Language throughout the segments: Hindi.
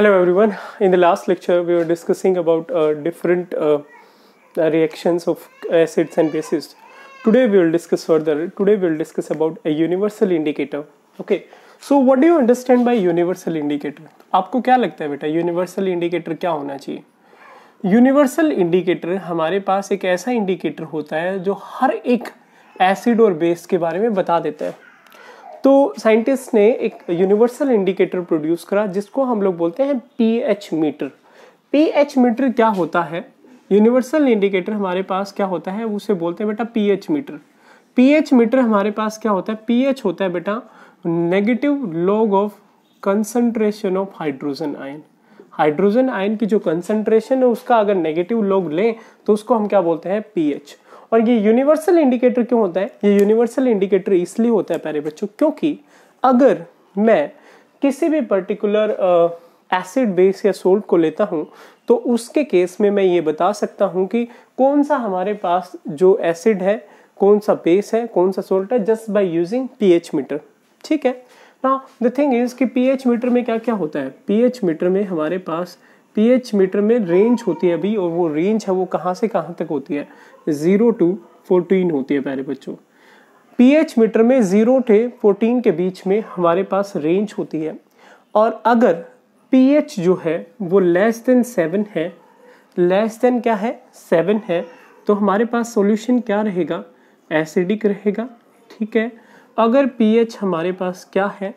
Hello everyone. In the last lecture, we were discussing about uh, different uh, reactions of acids and bases. Today we will discuss further. Today we will discuss about a universal indicator. Okay. So what do you understand by universal indicator? आपको क्या लगता है बेटा universal indicator क्या होना चाहिए यूनिवर्सल इंडिकेटर हमारे पास एक ऐसा इंडिकेटर होता है जो हर एक एसिड और बेस के बारे में बता देता है तो साइंटिस्ट ने एक यूनिवर्सल इंडिकेटर प्रोड्यूस करा जिसको हम लोग बोलते हैं पीएच मीटर पीएच मीटर क्या होता है यूनिवर्सल इंडिकेटर हमारे पास क्या होता है उसे बोलते हैं बेटा पीएच मीटर पीएच मीटर हमारे पास क्या होता है पीएच होता है बेटा negative log of concentration of hydrogen ion hydrogen ion की जो कंसंट्रेशन है उसका अगर नेगेटिव लॉग लें तो उसको हम क्या बोलते हैं पीएच और ये यूनिवर्सल इंडिकेटर क्यों होता है ये यूनिवर्सल इंडिकेटर इसलिए होता है प्यारे बच्चों क्योंकि अगर मैं किसी भी पर्टिकुलर एसिड बेस या सोल्ट को लेता हूँ तो उसके केस में मैं ये बता सकता हूँ कि कौन सा हमारे पास जो एसिड है कौन सा बेस है कौन सा सोल्ट है just by using P meter ठीक है ना द थिंग इज कि पी मीटर में क्या क्या होता है पी मीटर में हमारे पास पीएच मीटर में रेंज होती है अभी और वो रेंज है वो कहाँ से कहाँ तक होती है ज़ीरो टू फोर्टीन होती है प्यारे बच्चों पीएच मीटर में ज़ीरो टे फोर्टीन के बीच में हमारे पास रेंज होती है और अगर पीएच जो है वो लेस देन सेवन है लेस देन क्या है सेवन है तो हमारे पास सोल्यूशन क्या रहेगा एसिडिक रहेगा ठीक है अगर पीएच हमारे पास क्या है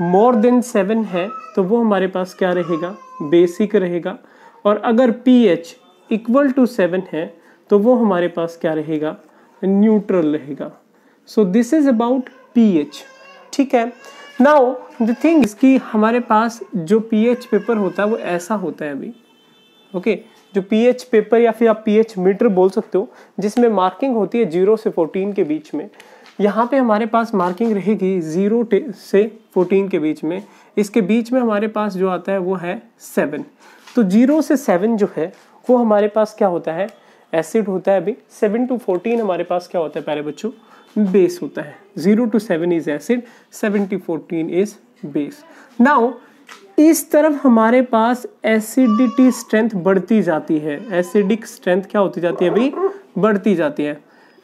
मोर देन सेवन है तो वो हमारे पास क्या रहेगा बेसिक रहेगा और अगर P H equal to seven है तो वो हमारे पास क्या रहेगा न्यूट्रल रहेगा so this is about P H ठीक है नाउ द थिंग इज कि हमारे पास जो पी एच पेपर होता है वो ऐसा होता है अभी ओके okay? जो पी एच पेपर या फिर आप पी एच मीटर बोल सकते हो जिसमें मार्किंग होती है जीरो से फोर्टीन के बीच में यहाँ पे हमारे पास मार्किंग रहेगी ज़ीरो से फोर्टीन के बीच में इसके बीच में हमारे पास जो आता है वो है सेवन तो जीरो से सेवन जो है वो हमारे पास क्या होता है एसिड होता है अभी सेवन टू फोर्टीन हमारे पास क्या होता है पहले बच्चों बेस होता है zero to seven is acid seven to fourteen is base now इस तरफ हमारे पास एसिडिटी स्ट्रेंथ बढ़ती जाती है एसिडिक स्ट्रेंथ क्या होती जाती है अभी बढ़ती जाती है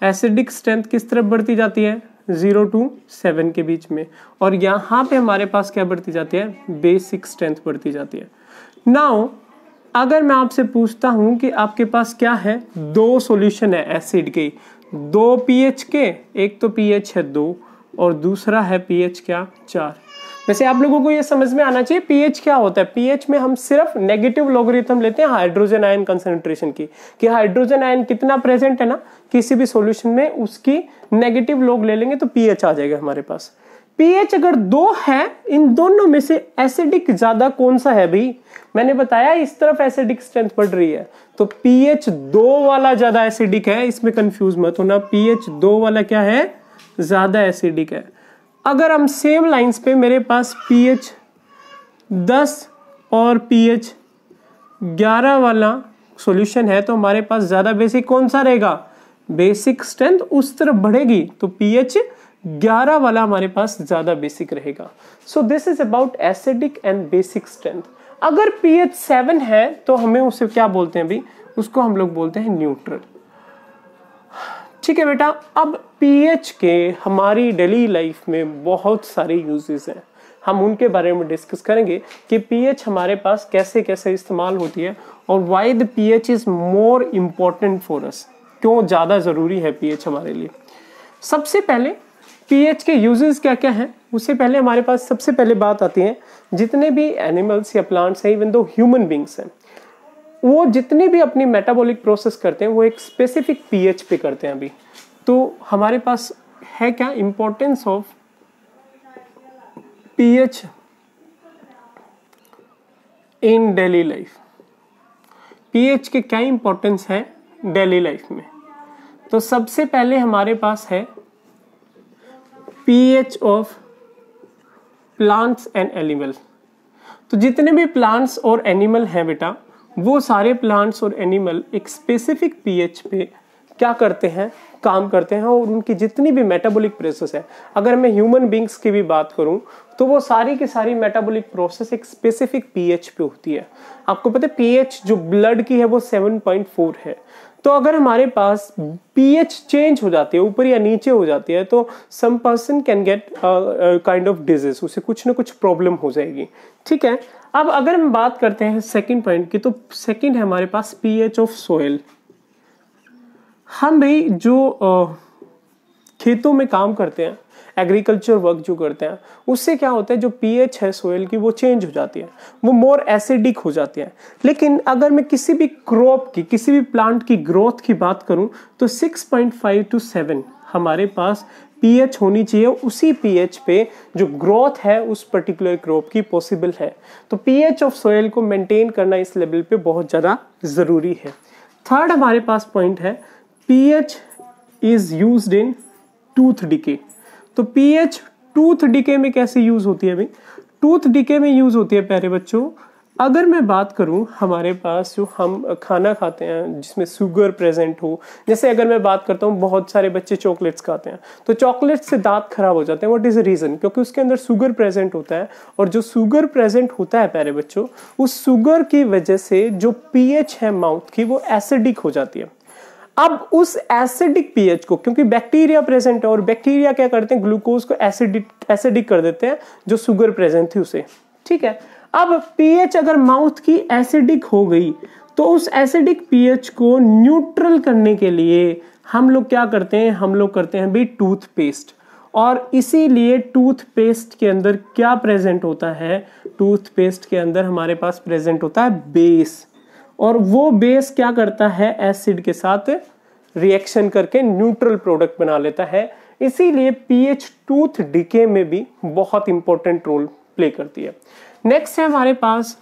एसिडिक स्ट्रेंथ किस तरफ बढ़ती जाती है जीरो टू सेवन के बीच में और यहाँ पे हमारे पास क्या बढ़ती जाती है बेसिक स्ट्रेंथ बढ़ती जाती है नाउ अगर मैं आपसे पूछता हूं कि आपके पास क्या है दो सॉल्यूशन है एसिड के दो पीएच के एक तो पीएच है दो और दूसरा है पीएच क्या चार वैसे आप लोगों को ये समझ में आना चाहिए पीएच क्या होता है पीएच में हम सिर्फ नेगेटिव लोगरिथम लेते हैं हाइड्रोजन आयन कंसेंट्रेशन की कि हाइड्रोजन आयन कितना प्रेजेंट है ना किसी भी सॉल्यूशन में उसकी नेगेटिव लोग ले लेंगे तो पीएच आ जाएगा हमारे पास पीएच अगर दो है इन दोनों में से एसिडिक ज्यादा कौन सा है भाई मैंने बताया इस तरफ एसिडिक स्ट्रेंथ बढ़ रही है तो पीएच दो वाला ज्यादा एसिडिक है इसमें कंफ्यूज मत होना पीएच दो वाला क्या है ज्यादा एसिडिक है अगर हम सेम लाइंस पे मेरे पास पी एच दस और पी एच ग्यारह वाला सॉल्यूशन है तो हमारे पास ज़्यादा बेसिक कौन सा रहेगा बेसिक स्ट्रेंथ उस तरफ बढ़ेगी तो पी एच ग्यारह वाला हमारे पास ज़्यादा बेसिक रहेगा so this is about acidic and basic strength अगर पी एच सेवन है तो हमें उसे क्या बोलते हैं अभी उसको हम लोग बोलते हैं न्यूट्रल ठीक है बेटा अब पी के हमारी डेली लाइफ में बहुत सारे यूजेस हैं हम उनके बारे में डिस्कस करेंगे कि पी हमारे पास कैसे कैसे इस्तेमाल होती है और why the H is more important for us क्यों ज़्यादा ज़रूरी है पी हमारे लिए सबसे पहले पी के यूजेस क्या क्या हैं उससे पहले हमारे पास सबसे पहले बात आती है जितने भी एनिमल्स या प्लांट्स हैं इवन दो ह्यूमन बींग्स हैं वो जितनी भी अपनी मेटाबॉलिक प्रोसेस करते हैं वो एक स्पेसिफिक पीएच पे करते हैं अभी तो हमारे पास है क्या importance of pH in daily life pH के क्या इंपॉर्टेंस है डेली लाइफ में तो सबसे पहले हमारे पास है pH of plants and animal तो जितने भी प्लांट्स और एनिमल हैं बेटा वो सारे प्लांट्स और एनिमल एक स्पेसिफिक पीएच पे क्या करते हैं काम करते हैं और उनकी जितनी भी मेटाबॉलिक प्रोसेस है अगर मैं ह्यूमन बींग्स की भी बात करूं तो वो सारी की सारी मेटाबॉलिक प्रोसेस एक स्पेसिफिक पीएच पे होती है आपको पता है पीएच जो ब्लड की है वो 7.4 है तो अगर हमारे पास पीएच चेंज हो जाती है ऊपर या नीचे हो जाती है तो some person can get kind of disease उसे कुछ ना कुछ प्रॉब्लम हो जाएगी ठीक है अब अगर हम बात करते हैं सेकंड पॉइंट की तो सेकंड है हमारे पास पीएच ऑफ सोयल हम भाई जो खेतों में काम करते हैं एग्रीकल्चर वर्क जो करते हैं उससे क्या होता है जो पीएच है सोयल की वो चेंज हो जाती है वो मोर एसिडिक हो जाती है लेकिन अगर मैं किसी भी क्रॉप की किसी भी प्लांट की ग्रोथ की बात करूं तो 6.5 टू 7 हमारे पास पीएच होनी चाहिए उसी पीएच पे जो ग्रोथ है उस पर्टिकुलर क्रॉप की पॉसिबल है तो पीएच ऑफ सोयल को मेंटेन करना इस लेवल पे बहुत ज़्यादा ज़रूरी है थर्ड हमारे पास पॉइंट है pH is use in tooth decay तो पीएच टूथ डिके में कैसे यूज़ होती है भाई टूथ डिके में यूज़ होती है प्यारे बच्चों अगर मैं बात करूं हमारे पास जो हम खाना खाते हैं जिसमें शुगर प्रेजेंट हो जैसे अगर मैं बात करता हूं बहुत सारे बच्चे चॉकलेट्स खाते हैं तो चॉकलेट्स से दांत खराब हो जाते हैं व्हाट इज़ अ रीज़न क्योंकि उसके अंदर शुगर प्रेजेंट होता है और जो शुगर प्रेजेंट होता है प्यारे बच्चों उस शुगर की वजह से जो पीएच है माउथ की वो एसिडिक हो जाती है अब उस एसिडिक पीएच को क्योंकि बैक्टीरिया प्रेजेंट है और बैक्टीरिया क्या करते हैं ग्लूकोज को एसिडिक एसिडिक कर देते हैं जो शुगर प्रेजेंट थी उसे ठीक है अब पीएच अगर माउथ की एसिडिक हो गई तो उस एसिडिक पीएच को न्यूट्रल करने के लिए हम लोग क्या करते हैं हम लोग करते हैं भाई टूथपेस्ट और इसीलिए टूथपेस्ट के अंदर क्या प्रेजेंट होता है टूथपेस्ट के अंदर हमारे पास प्रेजेंट होता है बेस और वो बेस क्या करता है एसिड के साथ रिएक्शन करके न्यूट्रल प्रोडक्ट बना लेता है इसीलिए पीएच टूथ डिके में भी बहुत इंपॉर्टेंट रोल प्ले करती है नेक्स्ट है हमारे पास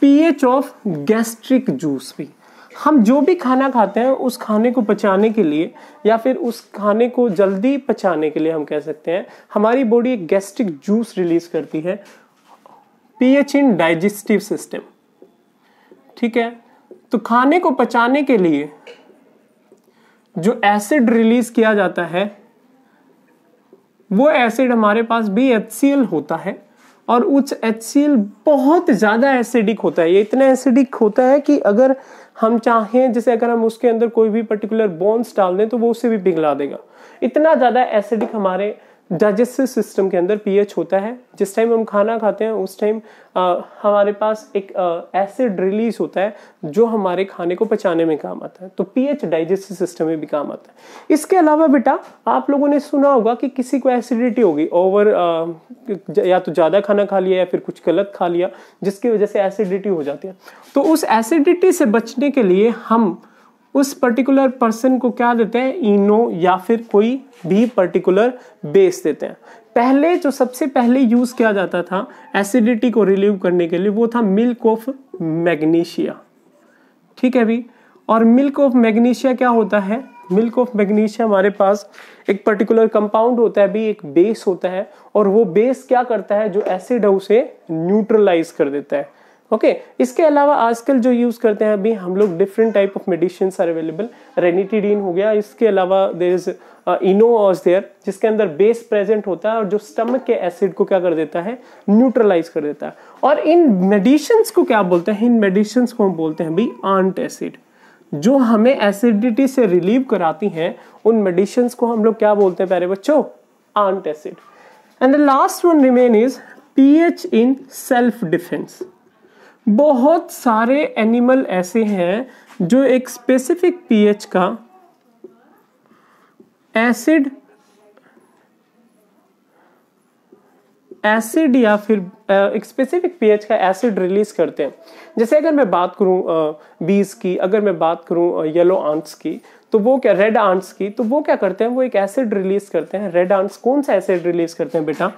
पीएच ऑफ गैस्ट्रिक जूस भी हम जो भी खाना खाते हैं उस खाने को पचाने के लिए या फिर उस खाने को जल्दी पचाने के लिए हम कह सकते हैं हमारी बॉडी एक गैस्ट्रिक जूस रिलीज करती है पीएच इन डाइजेस्टिव सिस्टम ठीक है तो खाने को पचाने के लिए जो एसिड रिलीज किया जाता है वो एसिड हमारे पास बी होता है और उच्च एच बहुत ज़्यादा एसिडिक होता है ये इतना एसिडिक होता है कि अगर हम चाहें जैसे अगर हम उसके अंदर कोई भी पर्टिकुलर बोन्स डाल दें तो वो उसे भी पिघला देगा इतना ज़्यादा एसिडिक हमारे डाइजेस्टिव सिस्टम के अंदर पीएच होता है जिस टाइम हम खाना खाते हैं उस टाइम हमारे पास एक एसिड रिलीज होता है जो हमारे खाने को पचाने में काम आता है तो पीएच डाइजेस्टिव सिस्टम में भी काम आता है इसके अलावा बेटा आप लोगों ने सुना होगा कि किसी को एसिडिटी होगी ओवर या तो ज़्यादा खाना खा लिया या फिर कुछ गलत खा लिया जिसकी वजह से एसिडिटी हो जाती है तो उस एसिडिटी से बचने के लिए हम उस पर्टिकुलर पर्सन को क्या देते हैं इनो या फिर कोई भी पर्टिकुलर बेस देते हैं पहले जो सबसे पहले यूज़ किया जाता था एसिडिटी को रिलीव करने के लिए वो था मिल्क ऑफ मैग्नीशिया ठीक है भी और मिल्क ऑफ मैग्नीशिया क्या होता है मिल्क ऑफ मैग्नीशिया हमारे पास एक पर्टिकुलर कंपाउंड होता है भी एक बेस होता है और वो बेस क्या करता है जो एसिड है उसे न्यूट्रलाइज कर देता है ओके okay, इसके अलावा आजकल जो यूज़ करते हैं अभी हम लोग different type of medicine are available ranitidine हो गया इसके अलावा देर इज इनोज देयर जिसके अंदर बेस प्रेजेंट होता है और जो स्टमक के एसिड को क्या कर देता है न्यूट्रलाइज कर देता है और इन मेडिसिन को क्या बोलते हैं इन मेडिसिन को हम बोलते हैं भाई आंट एसिड जो हमें एसिडिटी से रिलीव कराती हैं उन मेडिसिन को हम लोग क्या बोलते हैं प्यारे बच्चों ant acid and the last one remain is P in self defence बहुत सारे एनिमल ऐसे हैं जो एक स्पेसिफिक पीएच का एसिड एसिड या फिर एक स्पेसिफिक पीएच का एसिड रिलीज करते हैं जैसे अगर मैं बात करूं बीज की अगर मैं बात करूं येलो आंट्स की तो वो क्या रेड आंट्स की तो वो क्या करते हैं वो एक एसिड रिलीज करते हैं रेड आंट्स कौन सा एसिड रिलीज करते हैं बेटा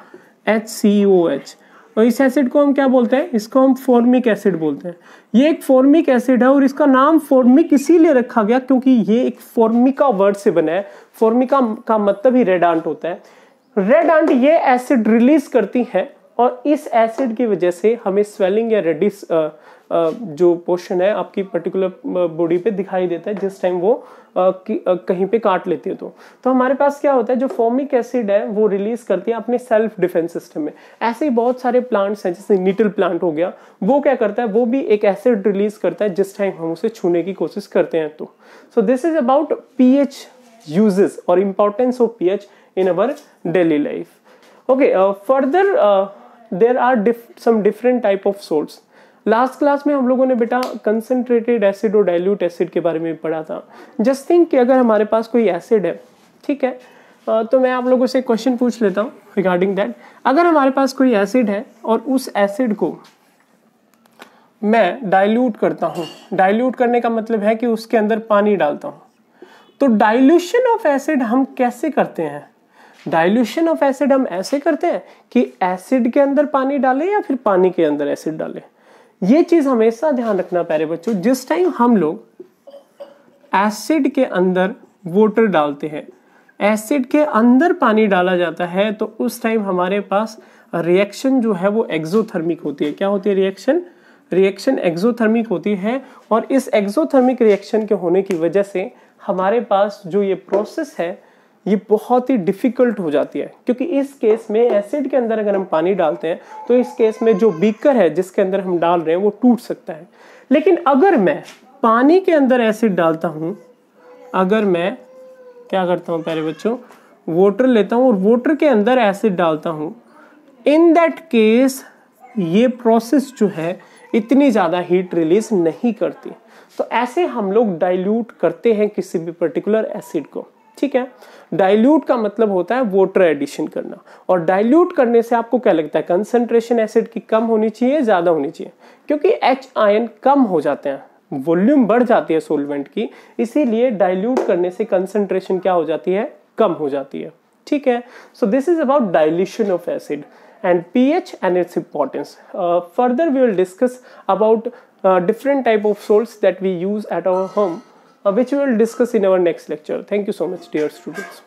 एच सी ओ एच और इस एसिड को हम क्या बोलते हैं इसको हम फॉर्मिक एसिड बोलते हैं ये एक फॉर्मिक एसिड है और इसका नाम फॉर्मिक इसीलिए रखा गया क्योंकि ये एक फॉर्मिका वर्ड से बना है फॉर्मिका का मतलब ही रेड आंट होता है रेड आंट ये एसिड रिलीज करती है और इस एसिड की वजह से हमें स्वेलिंग या रेडिस जो पोर्शन है आपकी पर्टिकुलर बॉडी पे दिखाई देता है जिस टाइम वो कहीं पे काट लेती है तो तो हमारे पास क्या होता है जो फॉर्मिक एसिड है वो रिलीज करती है अपने सेल्फ डिफेंस सिस्टम में ऐसे ही बहुत सारे प्लांट्स हैं जैसे नीटल प्लांट हो गया वो क्या करता है वो भी एक एसिड रिलीज करता है जिस टाइम हम उसे छूने की कोशिश करते हैं तो so this is about P H uses और importance of P H in our daily life okay further there are there are type of source लास्ट क्लास में हम लोगों ने बेटा कंसनट्रेटेड एसिड और डाइल्यूट एसिड के बारे में पढ़ा था जस्ट थिंक कि अगर हमारे पास कोई एसिड है ठीक है तो मैं आप लोगों से क्वेश्चन पूछ लेता हूँ रिगार्डिंग दैट अगर हमारे पास कोई एसिड है और उस एसिड को मैं डाइल्यूट करता हूँ डाइल्यूट करने का मतलब है कि उसके अंदर पानी डालता हूँ तो डाइल्यूशन ऑफ एसिड हम कैसे करते हैं डाइल्यूशन ऑफ एसिड हम ऐसे करते हैं कि एसिड के अंदर पानी डालें या फिर पानी के अंदर एसिड डालें ये चीज हमेशा ध्यान रखना प्यारे बच्चों जिस टाइम हम लोग एसिड के अंदर वोटर डालते हैं एसिड के अंदर पानी डाला जाता है तो उस टाइम हमारे पास रिएक्शन जो है वो एक्सोथर्मिक होती है क्या होती है रिएक्शन रिएक्शन एक्सोथर्मिक होती है और इस एक्सोथर्मिक रिएक्शन के होने की वजह से हमारे पास जो ये प्रोसेस है ये बहुत ही डिफ़िकल्ट हो जाती है क्योंकि इस केस में एसिड के अंदर अगर हम पानी डालते हैं तो इस केस में जो बीकर है जिसके अंदर हम डाल रहे हैं वो टूट सकता है लेकिन अगर मैं पानी के अंदर एसिड डालता हूँ अगर मैं क्या करता हूँ प्यारे बच्चों वोटर लेता हूँ और वोटर के अंदर एसिड डालता हूँ इन दैट केस ये प्रोसेस जो है इतनी ज़्यादा हीट रिलीज नहीं करती तो ऐसे हम लोग डाइल्यूट करते हैं किसी भी पर्टिकुलर एसिड को ठीक है डाइल्यूट का मतलब होता है वोटर एडिशन करना और डाइल्यूट करने से आपको क्या लगता है कंसनट्रेशन एसिड की कम होनी चाहिए ज़्यादा होनी चाहिए क्योंकि एच आयन कम हो जाते हैं वॉल्यूम बढ़ जाती है सोलवेंट की इसीलिए डाइल्यूट करने से कंसनट्रेशन क्या हो जाती है कम हो जाती है ठीक है so this is about dilution of acid and P H and its importance further we will discuss about different type of of that we use at our home which we will discuss in our next lecture. Thank you so much dear students.